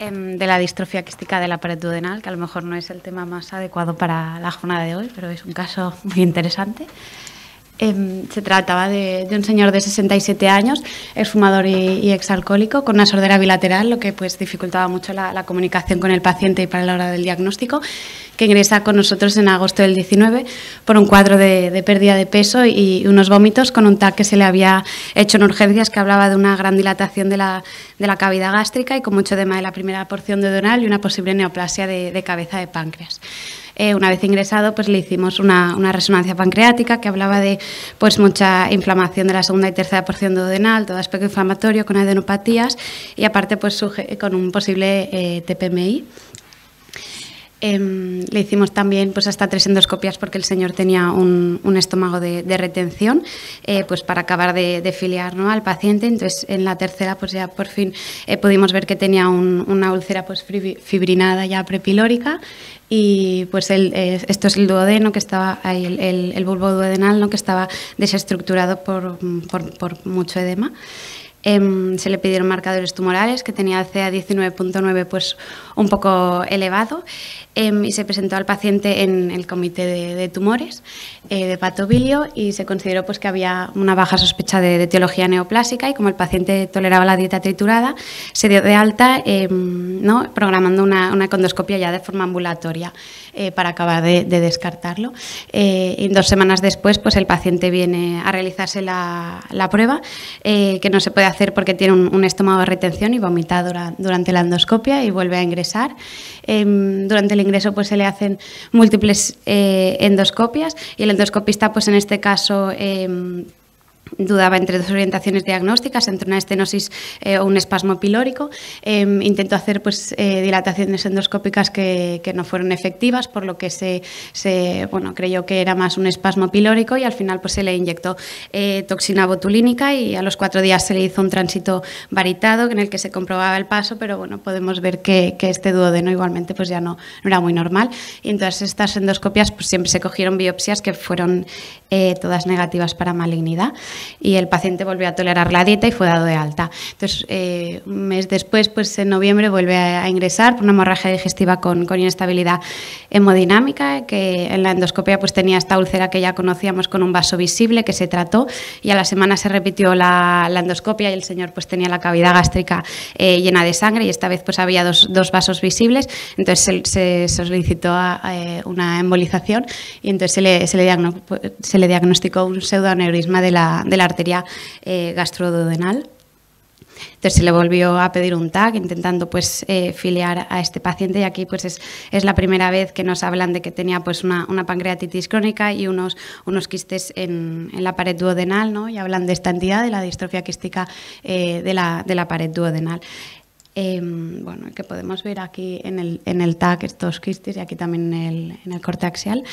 Em, de la distrofia quística de la pared duodenal, que a lo mejor no es el tema más adecuado para la jornada de hoy, pero es un caso muy interesante. Em, se trataba de, un señor de 67 años, exfumador y, y, exalcohólico, con una sordera bilateral, lo que pues dificultaba mucho la, comunicación con el paciente y para la hora del diagnóstico, que ingresa con nosotros en agosto del 19 por un cuadro de, pérdida de peso y unos vómitos con un TAC que se le había hecho en urgencias que hablaba de una gran dilatación de la, cavidad gástrica y con mucho edema de la primera porción de donal y una posible neoplasia de, de cabeza de páncreas. Eh, una vez ingresado, pues le hicimos una, resonancia pancreática que hablaba de pues mucha inflamación de la segunda y tercera porción duodenal, todo aspecto inflamatorio con adenopatías y aparte pues con un posible eh, TPMI. Em, le hicimos también pues hasta tres endoscopias porque el señor tenía un, estómago de, retención, eh, pues para acabar de, filiar ¿no? al paciente. Entonces en la tercera pues ya por fin eh, pudimos ver que tenía una úlcera pues fibrinada ya prepilórica y pues eh, esto es el duodeno que estaba el, el, bulbo duodenal ¿no? que estaba desestructurado por, mucho edema. Em, se le pidieron marcadores tumorales, que tenía CA19.9, pues un poco elevado em, y se presentó al paciente en el comité de, tumores eh, de patobilio y se consideró pues, que había una baja sospecha de, etiología neoplásica y como el paciente toleraba la dieta triturada, se dio de alta em, ¿no? programando una, una, condoscopia ya de forma ambulatoria eh, para acabar de, descartarlo. Eh, y dos semanas después pues, el paciente viene a realizarse la, prueba, que no se puede hacer porque tiene un, estómago de retención y vomita durante la endoscopia y vuelve a ingresar Em, durante el ingreso pues, se le hacen múltiples eh, endoscopias y el endoscopista, pues en este caso, em, dudaba entre dos orientaciones diagnósticas, entre una estenosis eh, o un espasmo pilórico. Em, intentó hacer pues, eh, dilataciones endoscópicas que, no fueron efectivas, por lo que se, creyó que era más un espasmo pilórico y al final pues, se le inyectó eh, toxina botulínica y a los cuatro días se le hizo un tránsito varitado en el que se comprobaba el paso, pero bueno, podemos ver que, que este duodeno igualmente pues, ya no, era muy normal. Y entonces estas endoscopias pues, siempre se cogieron biopsias que fueron todas negativas para malignidad y el paciente volvió a tolerar la dieta y fue dado de alta. Entonces, eh, un mes después, pues en noviembre, vuelve a, ingresar por una hemorragia digestiva con, con, inestabilidad hemodinámica, que en la endoscopia pues tenía esta úlcera que ya conocíamos con un vaso visible que se trató y a la semana se repitió la, endoscopia y el señor pues tenía la cavidad gástrica eh, llena de sangre y esta vez pues había dos, dos vasos visibles, entonces se, solicitó eh, una embolización y entonces se le, se le, se le diagnosticó un pseudoaneurisma de la de la arteria eh, gastroduodenal. Entonces se le volvió a pedir un TAC intentando pues eh, filiar a este paciente y aquí pues es, es, la primera vez que nos hablan de que tenía pues una, pancreatitis crónica y unos, unos quistes en, en, la pared duodenal ¿no? y hablan de esta entidad, de la distrofia quística eh, de, la, de la pared duodenal. Em, bueno, que podemos ver aquí en el, en el TAC estos quistes y aquí también en el, en el corte axial.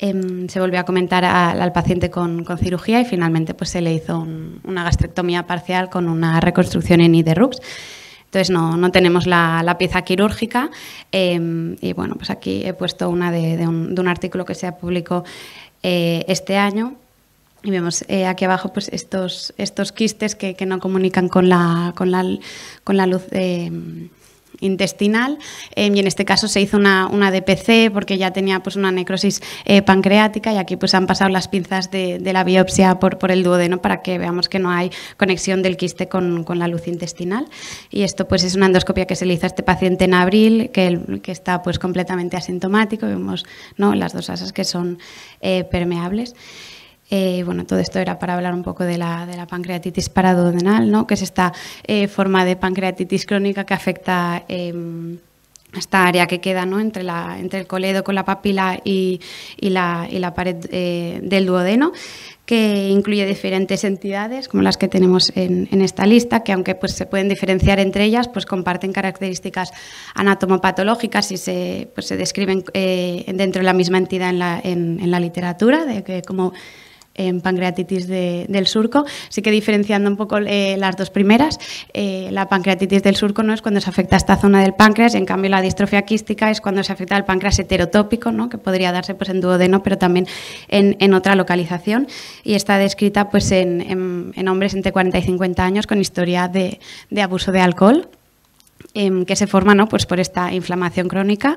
Em, se volvió a comentar al, paciente con, cirugía y finalmente pues, se le hizo una gastrectomía parcial con una reconstrucción en IDERUX. Entonces no, tenemos la, pieza quirúrgica em, y bueno, pues aquí he puesto una de, un, artículo que se publicó eh, este año y vemos eh, aquí abajo pues estos, estos quistes que, que no comunican con la, con la, con la luz em, intestinal em, y en este caso se hizo una, una, DPC porque ya tenía pues una necrosis eh, pancreática y aquí pues han pasado las pinzas de, la biopsia por, por el duodeno para que veamos que no hay conexión del quiste con, la luz intestinal y esto pues es una endoscopia que se le hizo a este paciente en abril que, está pues completamente asintomático vemos ¿no? las dos asas que son eh, permeables eh, todo esto era para hablar un poco de la, pancreatitis paradodenal, ¿no? que es esta eh, forma de pancreatitis crónica que afecta em, esta área que queda ¿no? entre, la, entre el coledo con la papila y, la, pared eh, del duodeno que incluye diferentes entidades, como las que tenemos en, esta lista, que aunque pues, se pueden diferenciar entre ellas, pues comparten características anatomopatológicas y se, pues, describen dentro de la misma entidad en la, en la literatura, de que como en pancreatitis del surco. Así que diferenciando un poco eh, las dos primeras, eh, la pancreatitis del surco no es cuando se afecta esta zona del páncreas, en cambio la distrofia quística es cuando se afecta al páncreas heterotópico, que podría darse pues, en duodeno, pero también en, otra localización, y está descrita pues, en, hombres entre 40 y 50 años con historia de, abuso de alcohol em, que se forma pues por esta inflamación crónica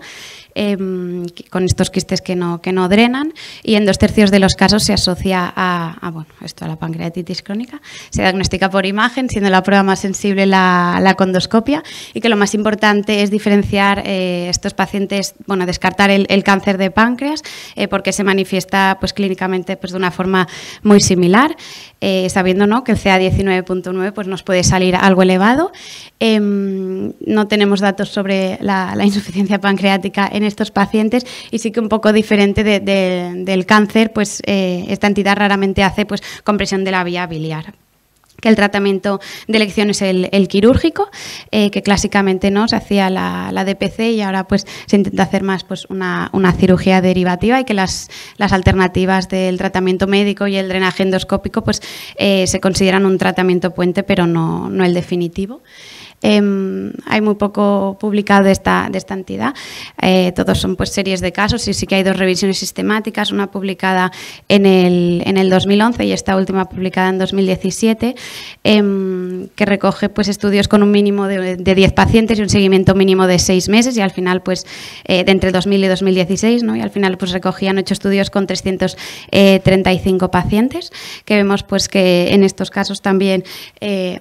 Em, con estos quistes que no, drenan y en dos tercios de los casos se asocia a, esto, a la pancreatitis crónica. Se diagnostica por imagen, siendo la prueba más sensible la, condoscopia y que lo más importante es diferenciar eh, estos pacientes, bueno, descartar el, cáncer de páncreas eh, porque se manifiesta pues, clínicamente pues, de una forma muy similar. Eh, sabiendo que el CA19.9 pues, nos puede salir algo elevado. Em, no tenemos datos sobre la, insuficiencia pancreática en estos pacientes y sí que un poco diferente del cáncer, pues eh, esta entidad raramente hace pues, compresión de la vía biliar que el tratamiento de elección es el, quirúrgico, eh, que clásicamente no se hacía la, DPC y ahora pues se intenta hacer más pues una, cirugía derivativa y que las, las, alternativas del tratamiento médico y el drenaje endoscópico pues eh, se consideran un tratamiento puente pero no, no el definitivo. Em, hay muy poco publicado de esta, de esta entidad. Eh, todos son pues series de casos y sí que hay dos revisiones sistemáticas, una publicada en el, en el 2011 y esta última publicada en 2017, em, que recoge pues estudios con un mínimo de, de, 10 pacientes y un seguimiento mínimo de 6 meses y al final pues eh, de entre 2000 y 2016, ¿no? y al final pues recogían 8 estudios con 335 eh, pacientes, que vemos pues que en estos casos también,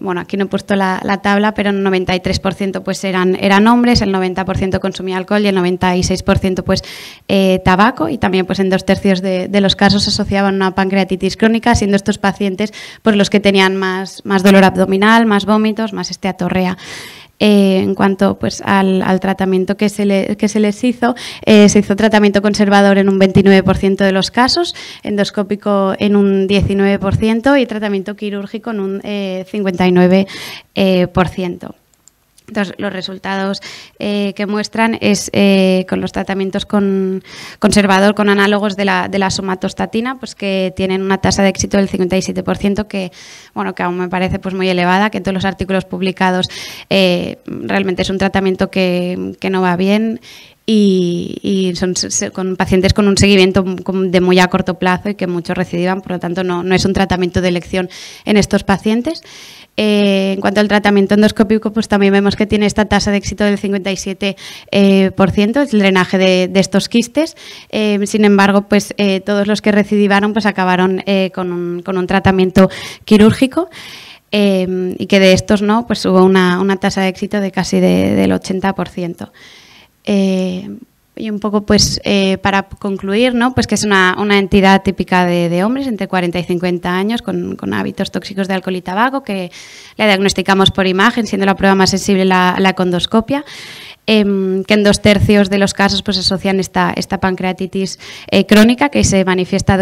bueno, aquí no he puesto la, la tabla, pero no 93% pues eran, eran hombres, el 90% consumía alcohol y el 96% pues eh, tabaco y también pues en dos tercios de, los casos asociaban una pancreatitis crónica, siendo estos pacientes pues los que tenían más, dolor abdominal, más vómitos, más esteatorrea. Eh, en cuanto pues, al, tratamiento que se, les hizo. Eh, se hizo tratamiento conservador en un 29% de los casos, endoscópico en un 19% y tratamiento quirúrgico en un 59% los resultados eh, que muestran es eh, con los tratamientos con conservador, con análogos de la, somatostatina, pues que tienen una tasa de éxito del 57%, que, bueno, que aún me parece pues muy elevada, que en todos los artículos publicados eh, realmente es un tratamiento que, que no va bien y, son con pacientes con un seguimiento de muy a corto plazo y que muchos recidivan, por lo tanto no, no es un tratamiento de elección en estos pacientes. Eh, en cuanto al tratamiento endoscópico, pues también vemos que tiene esta tasa de éxito del 57%, eh, el drenaje de, estos quistes. Eh, sin embargo, pues todos los que recidivaron pues acabaron con un, con un tratamiento quirúrgico. y que de estos no, pues hubo una, una tasa de éxito de casi del 80%. Eh, y un poco, pues, eh, para concluir, ¿no? Pues que es una, una entidad típica de, hombres entre 40 y 50 años con, hábitos tóxicos de alcohol y tabaco que la diagnosticamos por imagen, siendo la prueba más sensible la, la condoscopia. Em, que en dos tercios de los casos pues asocian esta, esta pancreatitis eh, crónica que se manifiesta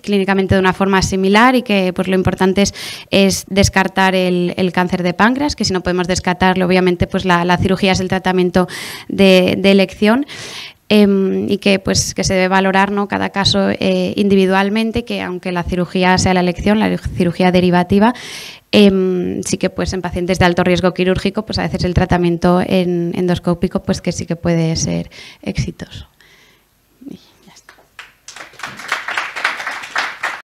clínicamente de una forma similar y que pues lo importante es, es descartar el, cáncer de páncreas, que si no podemos descartarlo obviamente pues la, cirugía es el tratamiento de, de elección. Em, y que, pues, que se debe valorar ¿no? cada caso eh, individualmente, que aunque la cirugía sea la elección, la cirugía derivativa, em, sí que pues, en pacientes de alto riesgo quirúrgico, pues a veces el tratamiento endoscópico pues, que sí que puede ser exitoso.